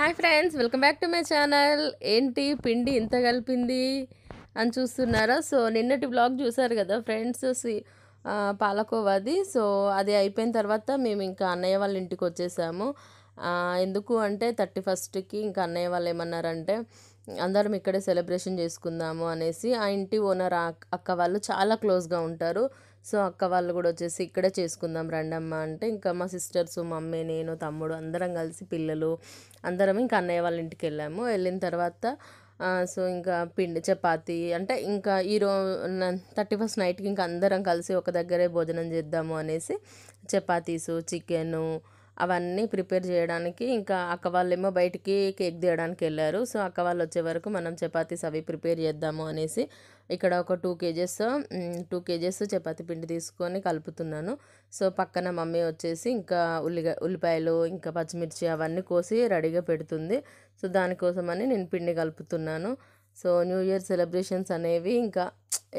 hi friends welcome back to my channel ఏంటి పిండి ఇంత కలిపింది అని చూస్తున్నారా సో నిన్నటి బ్లాగ్ చూసారు కదా ఫ్రెండ్స్ పాలకోవాది సో అది అయిపోయిన తర్వాత మేము ఇంకా అన్నయ్య వాళ్ళ ఇంటికి వచ్చేసాము ఎందుకు అంటే థర్టీ ఫస్ట్కి ఇంకా అన్నయ్య వాళ్ళు ఏమన్నారంటే అందరం ఇక్కడే సెలబ్రేషన్ చేసుకుందాము అనేసి ఆ ఇంటి ఓనర్ అక్క వాళ్ళు చాలా క్లోజ్గా ఉంటారు సో అక్క వాళ్ళు కూడా వచ్చేసి ఇక్కడే చేసుకుందాం రండమ్మ అంటే ఇంకా మా సిస్టర్స్ మమ్మీ నేను తమ్ముడు అందరం కలిసి పిల్లలు అందరం ఇంకా అన్నయ్య వాళ్ళ ఇంటికి వెళ్ళాము వెళ్ళిన తర్వాత సో ఇంకా పిండి చపాతి అంటే ఇంకా ఈరో థర్టీ ఫస్ట్ నైట్కి ఇంకా అందరం కలిసి ఒక దగ్గరే భోజనం చేద్దాము అనేసి చపాతీసు చికెను అవన్నీ ప్రిపేర్ చేయడానికి ఇంకా అక్క వాళ్ళేమో బయటికి కేక్ తీయడానికి వెళ్ళారు సో అక్క వాళ్ళు వచ్చే వరకు మనం చపాతీస్ అవి ప్రిపేర్ చేద్దాము అనేసి ఇక్కడ ఒక two KGs two KGs chapati పిండి తీసుకొని కలుపుతున్నాను సో పక్కన మమ్మీ వచ్చేసి ఇంకా ఉల్లిగా ఉల్లిపాయలు ఇంకా పచ్చిమిర్చి అవన్నీ కోసి రెడీగా పెడుతుంది సో దానికోసమని నేను పిండి కలుపుతున్నాను సో న్యూ ఇయర్ సెలబ్రేషన్స్ అనేవి ఇంకా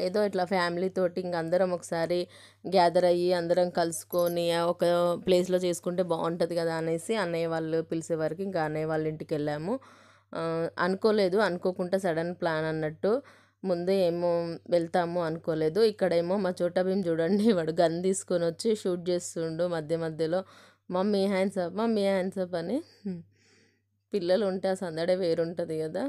ఏదో ఇట్లా ఫ్యామిలీతో ఇంక అందరం ఒకసారి గ్యాదర్ అయ్యి అందరం కలుసుకొని ఒక ప్లేస్లో చేసుకుంటే బాగుంటుంది కదా అనేసి అన్నయ్య వాళ్ళు పిలిచే వరకు ఇంకా అన్నయ్య వాళ్ళ ఇంటికి వెళ్ళాము అనుకోలేదు అనుకోకుండా సడన్ ప్లాన్ అన్నట్టు ముందే ఏమో వెళ్తాము అనుకోలేదు ఇక్కడేమో మా చోట భీం చూడండి వాడు గన్ తీసుకొని వచ్చి షూట్ చేస్తుండు మధ్య మధ్యలో మమ్మీ హ్యాండ్సప్ మమ్మీ హ్యాండ్సప్ అని పిల్లలు ఉంటే ఆ సందడే వేరుంటుంది కదా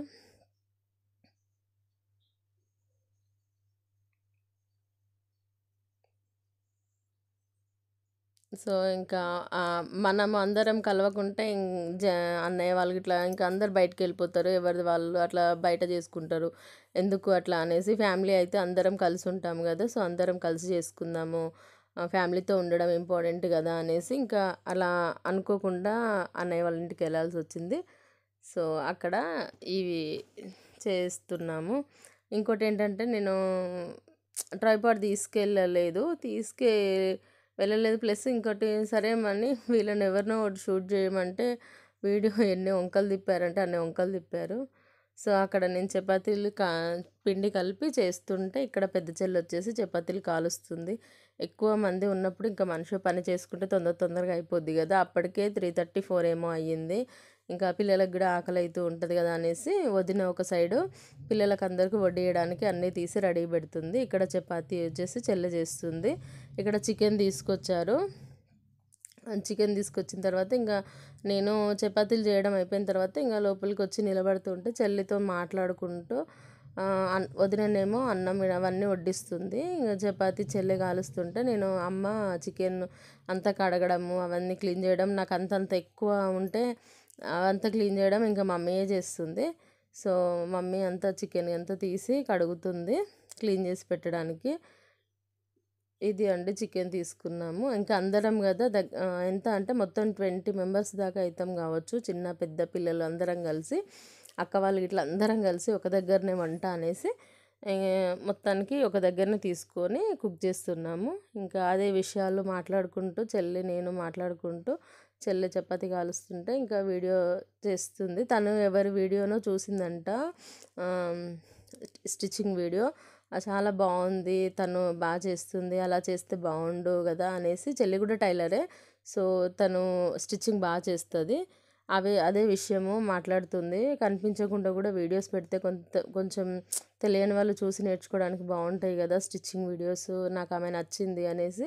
సో ఇంకా మనం అందరం కలవకుంటే జ అన్నయ్య వాళ్ళకి ఇట్లా ఇంకా అందరు బయటకు వెళ్ళిపోతారు ఎవరిది వాళ్ళు అట్లా బయట చేసుకుంటారు ఎందుకు అట్లా అనేసి ఫ్యామిలీ అయితే అందరం కలిసి ఉంటాము కదా సో అందరం కలిసి చేసుకుందాము ఫ్యామిలీతో ఉండడం ఇంపార్టెంట్ కదా అనేసి ఇంకా అలా అనుకోకుండా అన్నయ్య వాళ్ళ ఇంటికి వెళ్ళాల్సి వచ్చింది సో అక్కడ ఇవి చేస్తున్నాము ఇంకోటి ఏంటంటే నేను ట్రైపాడ్ తీసుకెళ్ళలేదు తీసుకే వెళ్ళలేదు ప్లస్ ఇంకోటి సరే మని వీళ్ళని ఎవరినో ఒకటి షూట్ చేయమంటే వీడియో ఎన్ని వంకలు తిప్పారంటే అన్ని వంకలు తిప్పారు సో అక్కడ నేను చపాతీలు కా పిండి కలిపి చేస్తుంటే ఇక్కడ పెద్ద చెల్లి వచ్చేసి చపాతీలు కాలుస్తుంది ఎక్కువ మంది ఉన్నప్పుడు ఇంకా మనిషి పని చేసుకుంటే తొందర తొందరగా అయిపోద్ది కదా అప్పటికే త్రీ థర్టీ ఫోర్ ఏమో అయ్యింది ఇంకా పిల్లలకు కూడా ఆకలి అవుతూ ఉంటుంది కదా అనేసి వదిన ఒక సైడు పిల్లలకు అందరికీ వడ్డీ వేయడానికి అన్నీ తీసి రెడీ పెడుతుంది ఇక్కడ చపాతీ వచ్చేసి చెల్లె చేస్తుంది ఇక్కడ చికెన్ తీసుకొచ్చారు చికెన్ తీసుకొచ్చిన తర్వాత ఇంకా నేను చపాతీలు చేయడం అయిపోయిన తర్వాత ఇంకా లోపలికి వచ్చి నిలబడుతుంటే చెల్లితో మాట్లాడుకుంటూ వదిననేమో అన్నం అవన్నీ వడ్డిస్తుంది ఇంకా చపాతీ చెల్లి కాలుస్తుంటే నేను అమ్మ చికెన్ అంతా కడగడము అవన్నీ క్లీన్ చేయడం నాకు అంతంత ఎక్కువ ఉంటే అవంతా క్లీన్ చేయడం ఇంకా మమ్మీయే చేస్తుంది సో మమ్మీ అంతా చికెన్ అంతా తీసి కడుగుతుంది క్లీన్ చేసి పెట్టడానికి ఇది అండి చికెన్ తీసుకున్నాము ఇంకా అందరం కదా ఎంత అంటే మొత్తం ట్వంటీ మెంబర్స్ దాకా అవుతాం కావచ్చు చిన్న పెద్ద పిల్లలు అందరం కలిసి అక్క వాళ్ళు ఇట్లా అందరం కలిసి ఒక దగ్గరనే వంట అనేసి మొత్తానికి ఒక దగ్గరనే తీసుకొని కుక్ చేస్తున్నాము ఇంకా అదే విషయాలు మాట్లాడుకుంటూ చెల్లి నేను మాట్లాడుకుంటూ చెల్లె చపాతి కాలుస్తుంటే ఇంకా వీడియో చేస్తుంది తను ఎవరి వీడియోనో చూసిందంట స్టిచ్చింగ్ వీడియో చాలా బాగుంది తను బాగా చేస్తుంది అలా చేస్తే బాగుండు కదా అనేసి చెల్లి కూడా టైలరే సో తను స్టిచ్చింగ్ బాగా చేస్తుంది అవి అదే విషయము మాట్లాడుతుంది కనిపించకుండా కూడా వీడియోస్ పెడితే కొంత కొంచెం తెలియని వాళ్ళు చూసి నేర్చుకోవడానికి బాగుంటాయి కదా స్టిచ్చింగ్ వీడియోస్ నాకు ఆమె నచ్చింది అనేసి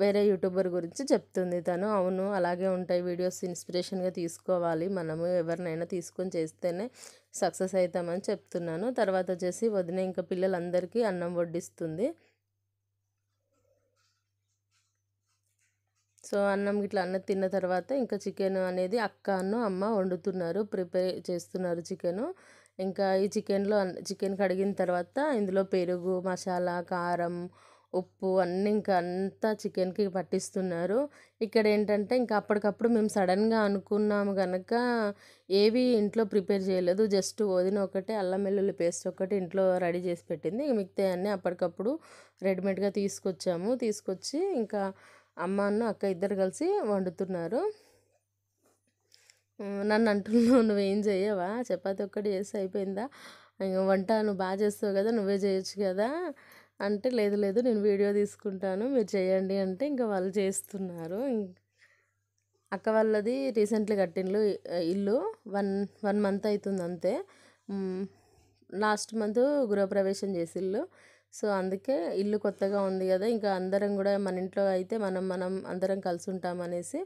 వేరే యూట్యూబర్ గురించి చెప్తుంది తను అవును అలాగే ఉంటాయి వీడియోస్ ఇన్స్పిరేషన్గా తీసుకోవాలి మనము ఎవరినైనా తీసుకొని చేస్తేనే సక్సెస్ అవుతామని చెప్తున్నాను తర్వాత వచ్చేసి వదిన ఇంకా పిల్లలందరికీ అన్నం వడ్డిస్తుంది సో అన్నం ఇట్లా అన్నం తిన్న తర్వాత ఇంకా చికెన్ అనేది అక్క అన్ను అమ్మ వండుతున్నారు ప్రిపేర్ చేస్తున్నారు చికెను ఇంకా ఈ చికెన్లో చికెన్ కడిగిన తర్వాత ఇందులో పెరుగు మసాలా కారం ఉప్పు అన్నీ ఇంకా అంతా చికెన్కి పట్టిస్తున్నారు ఇక్కడ ఏంటంటే ఇంకా అప్పటికప్పుడు మేము సడన్గా అనుకున్నాము కనుక ఏవి ఇంట్లో ప్రిపేర్ చేయలేదు జస్ట్ వదిన ఒకటి అల్లం వెల్లుల్లి పేస్ట్ ఒకటి ఇంట్లో రెడీ చేసి పెట్టింది మిగతా అన్నీ అప్పటికప్పుడు రెడీమేడ్గా తీసుకొచ్చాము తీసుకొచ్చి ఇంకా అన్న అక్క ఇద్దరు కలిసి వండుతున్నారు నన్ను అంటున్నావు నువ్వేం చేయవా చపాతి ఒక్కటి చేసి అయిపోయిందా ఇంకా వంట నువ్వు బాగా చేస్తావు కదా నువ్వే చేయొచ్చు కదా అంటే లేదు లేదు నేను వీడియో తీసుకుంటాను మీరు చేయండి అంటే ఇంకా వాళ్ళు చేస్తున్నారు అక్క వాళ్ళది రీసెంట్లీ కట్టిండ్లు ఇల్లు వన్ వన్ మంత్ అవుతుంది అంతే లాస్ట్ మంత్ గృహప్రవేశం చేసిల్లు సో అందుకే ఇల్లు కొత్తగా ఉంది కదా ఇంకా అందరం కూడా మన ఇంట్లో అయితే మనం మనం అందరం కలిసి ఉంటామనేసి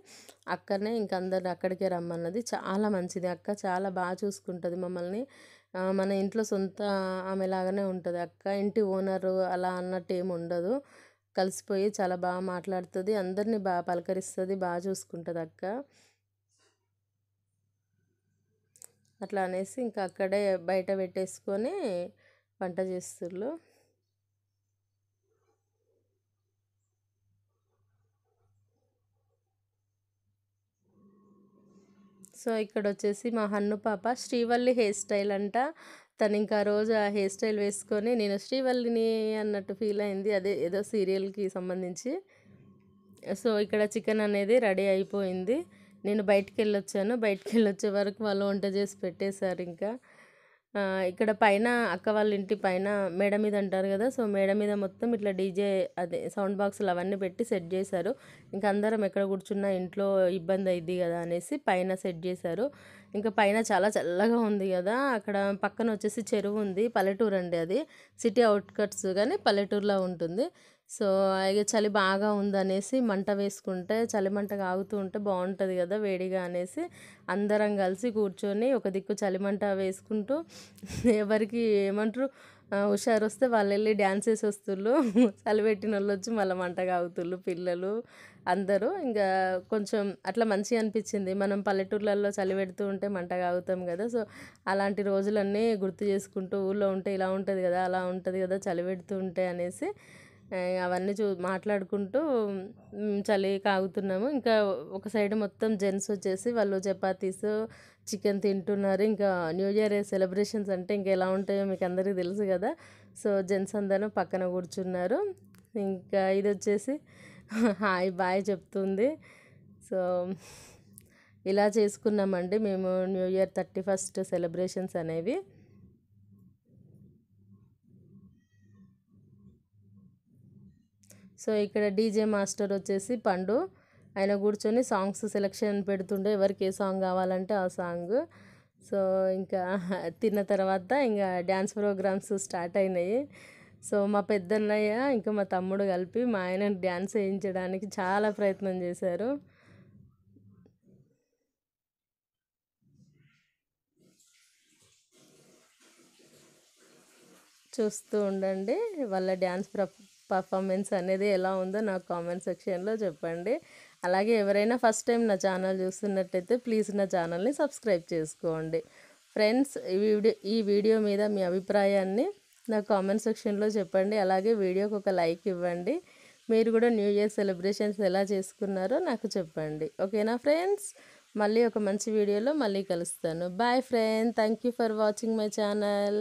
అక్కనే ఇంక అందరు అక్కడికే రమ్మన్నది చాలా మంచిది అక్క చాలా బాగా చూసుకుంటుంది మమ్మల్ని మన ఇంట్లో సొంత ఆమె లాగానే ఉంటుంది అక్క ఇంటి ఓనరు అలా అన్నట్టు ఏమి ఉండదు కలిసిపోయి చాలా బాగా మాట్లాడుతుంది అందరినీ బాగా పలకరిస్తుంది బాగా చూసుకుంటుంది అక్క అట్లా అనేసి ఇంకా అక్కడే బయట పెట్టేసుకొని వంట చేస్తుర్రు సో ఇక్కడ వచ్చేసి మా హన్ను పాప శ్రీవల్లి హెయిర్ స్టైల్ అంట తను ఇంకా రోజు ఆ హెయిర్ స్టైల్ వేసుకొని నేను శ్రీవల్లిని అన్నట్టు ఫీల్ అయింది అదే ఏదో సీరియల్కి సంబంధించి సో ఇక్కడ చికెన్ అనేది రెడీ అయిపోయింది నేను బయటికి వెళ్ళొచ్చాను బయటికి వెళ్ళొచ్చే వరకు వాళ్ళు వంట చేసి పెట్టేశారు ఇంకా ఇక్కడ పైన అక్క వాళ్ళ ఇంటి పైన మేడ మీద అంటారు కదా సో మేడ మీద మొత్తం ఇట్లా డీజే అదే సౌండ్ బాక్సులు అవన్నీ పెట్టి సెట్ చేశారు ఇంకా అందరం ఎక్కడ కూర్చున్నా ఇంట్లో ఇబ్బంది అయింది కదా అనేసి పైన సెట్ చేశారు ఇంకా పైన చాలా చల్లగా ఉంది కదా అక్కడ పక్కన వచ్చేసి చెరువు ఉంది పల్లెటూరు అండి అది సిటీ అవుట్కట్స్ కానీ పల్లెటూరులో ఉంటుంది సో ఇక చలి బాగా ఉందనేసి మంట వేసుకుంటే చలి మంట కాగుతూ ఉంటే బాగుంటుంది కదా వేడిగా అనేసి అందరం కలిసి కూర్చొని ఒక దిక్కు చలి మంట వేసుకుంటూ ఎవరికి ఏమంటారు హుషారు వస్తే వాళ్ళు వెళ్ళి డ్యాన్స్ వేసి వస్తుళ్ళు చలిపెట్టిన వాళ్ళు వచ్చి మళ్ళీ మంట కాగుతుళ్ళు పిల్లలు అందరూ ఇంకా కొంచెం అట్లా మంచిగా అనిపించింది మనం పల్లెటూర్లలో చలి పెడుతూ ఉంటే మంట కాగుతాం కదా సో అలాంటి రోజులన్నీ గుర్తు చేసుకుంటూ ఊళ్ళో ఉంటే ఇలా ఉంటుంది కదా అలా ఉంటుంది కదా చలి పెడుతూ ఉంటే అనేసి అవన్నీ చూ మాట్లాడుకుంటూ చలి కాగుతున్నాము ఇంకా ఒక సైడ్ మొత్తం జెంట్స్ వచ్చేసి వాళ్ళు చపాతీస్ చికెన్ తింటున్నారు ఇంకా న్యూ ఇయర్ సెలబ్రేషన్స్ అంటే ఇంకా ఎలా ఉంటాయో మీకు అందరికీ తెలుసు కదా సో జెంట్స్ అందరూ పక్కన కూర్చున్నారు ఇంకా ఇది వచ్చేసి హాయ్ బాయ్ చెప్తుంది సో ఇలా చేసుకున్నామండి మేము new year thirty first celebrations అనేవి సో ఇక్కడ డీజే మాస్టర్ వచ్చేసి పండు ఆయన కూర్చొని సాంగ్స్ సెలెక్షన్ పెడుతుండే ఎవరికి ఏ సాంగ్ కావాలంటే ఆ సాంగ్ సో ఇంకా తిన్న తర్వాత ఇంకా డ్యాన్స్ ప్రోగ్రామ్స్ స్టార్ట్ అయినాయి సో మా పెద్దన్నయ్య ఇంకా మా తమ్ముడు కలిపి మా ఆయన డ్యాన్స్ వేయించడానికి చాలా ప్రయత్నం చేశారు చూస్తూ ఉండండి వాళ్ళ డ్యాన్స్ పర్ఫార్మెన్స్ అనేది ఎలా ఉందో నాకు కామెంట్ సెక్షన్లో చెప్పండి అలాగే ఎవరైనా ఫస్ట్ టైం నా ఛానల్ చూస్తున్నట్టయితే ప్లీజ్ నా ఛానల్ని సబ్స్క్రైబ్ చేసుకోండి ఫ్రెండ్స్ ఈ వీడియో ఈ వీడియో మీద మీ అభిప్రాయాన్ని నా కామెంట్ సెక్షన్లో చెప్పండి అలాగే వీడియోకి ఒక లైక్ ఇవ్వండి మీరు కూడా న్యూ ఇయర్ సెలబ్రేషన్స్ ఎలా చేసుకున్నారో నాకు చెప్పండి ఓకేనా ఫ్రెండ్స్ మళ్ళీ ఒక మంచి వీడియోలో మళ్ళీ కలుస్తాను bye friend thank for watching my channel